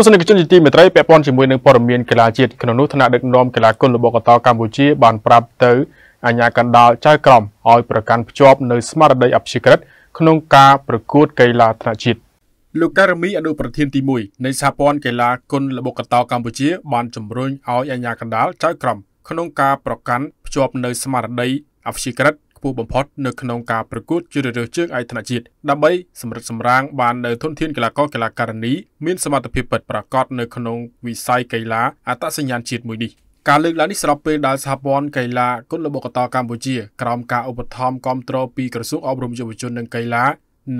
ទស្សនិកជនជាទីមេត្រីពាក់ព័ន្ធជាមួយនឹងព័ត៌មានកីឡាជាតិក្នុងនោះថ្នាក់ដឹកនាំកីឡាគុនរបស់កតកម្ពុជាបានប្រាប់ទៅអាជ្ញាកណ្ដាលចៅក្រមឲ្យប្រកាន់ភ្ជាប់នៅស្មារតីអព្យាក្រឹតក្នុងការប្រកួតកីឡាថ្នាក់ជាតិលោកការមីអនុប្រធានទី1នៃសហព័ន្ធកីឡាគុនល្បុក្កតោកម្ពុជា បានជំរុញឲ្យអាជ្ញាកណ្ដាលចៅក្រមក្នុងការប្រកាន់ភ្ជាប់នៅស្មារតីអព្យាក្រឹតខ្ពស់បំផុតនៅក្នុងការប្រកួតជ្រើសរើសជើងឯកថ្នាក់ជាតិដើម្បីសម្រិតសម្រាងបាននៅធនធានកីឡាករកីឡាករនីមានសមត្ថភាពពិតប្រាកដនៅក្នុងវិស័យកីឡាអត្តសញ្ញាណជាតិមួយនេះការលើកឡើងនេះស្របពេលដែលសហព័ន្ធកីឡាគុនលបកតកម្ពុជាក្រោមការឧបត្ថម្ភគ្រប់គ្រងពីក្រសួងអប់រំយុវជននិងកីឡា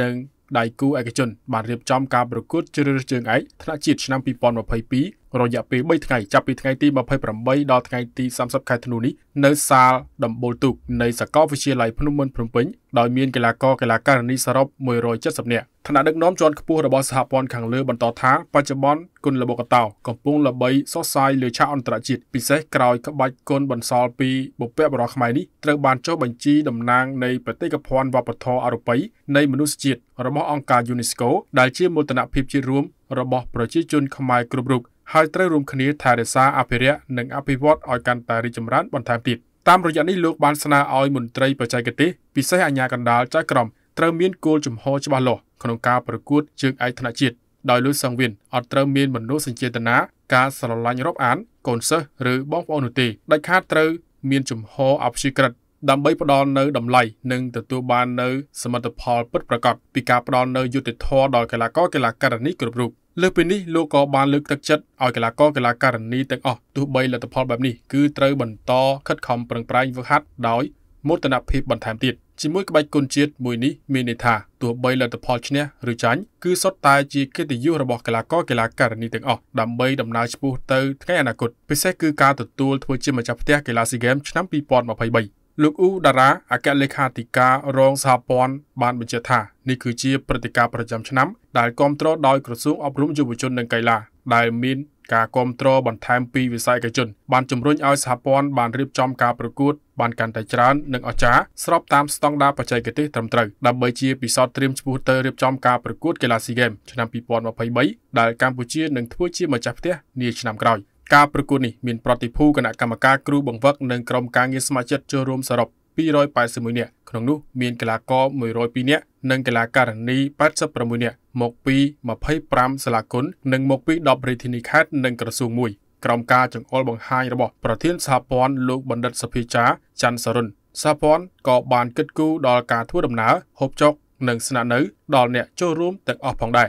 និងដៃគូឯកជនបានរៀបចំការប្រកួតជ្រើសរើសជើងឯកថ្នាក់ជាតិឆ្នាំ2022រយៈពេល3ថ្ងៃចាប់ពីថ្ងៃទី28ដល់ថ្ងៃទី30ខែធ្នូនេះនៅ សាលដំបូលទូកនៃសាកលវិទ្យាល័យភ្នំមឺនភ្នំពេញដោយមានកីឡាករកីឡាករនីសរុប170នាក់ថ្នាក់ដឹកនាំជាន់ខ្ពស់របស់សហព័ន្ធខាងលើបន្តថា បច្ចុប្បន្នគុណលបកតោកំពុងល្បីសុសសាយលើឆាកអន្តរជាតិពិសេសក្រោយក្បាច់គុណបន្សល់ពីបុព្វបុរសខ្មែរនេះត្រូវបានចុះបញ្ជីតំណាងនៃបេតិកភណ្ឌវប្បធម៌អរូបីនៃមនុស្សជាតិរបស់អង្គការ UNESCO ដែលជាមោទនភាពជាតិរួមរបស់ប្រជាជនខ្មែរគ្រប់រូបហើយត្រូវរួមគ្នាថែរក្សាអភិរក្សនិងអភិវឌ្ឍឲ្យកាន់តែរីកចម្រើនបន្ថែមទៀតតាមរយៈនេះលោកបានស្នើឲ្យមន្ត្រីបច្ចេកទេសពិសេសអាជ្ញាកណ្ដាលចៅក្រមត្រូវមានគោលជំហរច្បាស់លាស់ក្នុងការប្រកួតជើងឯកថ្នាក់ជាតិដោយលុយសង្វៀនអត់ត្រូវមានមនោសញ្ចេតនាការស្រឡាញ់រាប់អាន កូនសិស្សឬបងប្អូននោះទេដាច់ខាតត្រូវ មានជំហរអព្យាក្រឹតដើម្បីផ្ដល់នៅតម្លៃនិងទទួលបាននៅ សមិទ្ធផលពិតប្រាកដពីការផ្ដល់នៅយុត្តិធម៌ដល់កីឡាករកីឡាករនេះគ្រប់រូបលើសពីនេះលោកក៏បានលើកទឹកចិត្តឲ្យកីឡាករកីឡាការិនីទាំងអស់ទោះបីលទ្ធផលបែបនេះគឺត្រូវបន្តខិតខំប្រឹងប្រែងវឹកហាត់ដោយមោទនភាពបន្ថែមទៀតជាមួយក្បាច់គុណជាតិមួយនេះមានន័យថាទោះបីលទ្ធផលឈ្នះឬចាញ់គឺសុទ្ធតែជាកិត្តិយសរបស់កីឡាករកីឡាការិនីទាំងអស់ដើម្បីដំណើរឆ្ពោះទៅថ្ងៃអនាគតពិសេសគឺការទទួលធ្វើជាម្ចាស់ផ្ទះកីឡាស៊ីហ្គេមឆ្នាំ2023លោកអ៊ូដារ៉ាអគ្គលេខាធិការរងសហព័ន្ធបានបញ្ជាក់ថានេះគឺជាព្រឹត្តិការណ៍ប្រចាំឆ្នាំដែលគ្រប់គ្រងដោយក្រសួងអប់រំយុវជននិងកីឡាដែលមាន ការគ្រប់គ្រងបន្ថែមពីវិស័យឯកជនបានជំរុញឲ្យសហព័ន្ធបានរៀបចំការប្រកួតបានកាន់តែច្រើននិងអស្ចារ្យស្របតាមស្តង់ដារបច្ចេកទេសត្រឹមត្រូវដើម្បីជាពិសោធន៍ត្រៀមឈ្មោះទៅរៀបចំការប្រកួតកីឡាស៊ីហ្គេមឆ្នាំ2023ដែលកម្ពុជានឹងធ្វើជាម្ចាស់ផ្ទះនាឆ្នាំក្រោយ។ការប្រគួតនេះមានប្រតិភូគណៈកម្មការគ្រូបង្វឹកនិងក្រុមការងារសមាជិកចូលរួមសរុប281នាក់ក្នុងនោះមានកីឡាករ102នាក់និងកីឡាការិនី86នាក់មកពី25សាលាគុណនិង មកពី10រាជធានីខេត្តនិងក្រសួងមួយក្រោមការចង្អុលបង្ហាញរបស់ប្រធានសហព័ន្ធលោកបណ្ឌិត សភាចាច័ន្ទសរុនសហព័ន្ធក៏បានគិតគូរដល់ការធ្វើដំណើរហូបចុកនិងស្នាក់នៅដល់អ្នកចូលរួមទាំងអស់ផងដែរ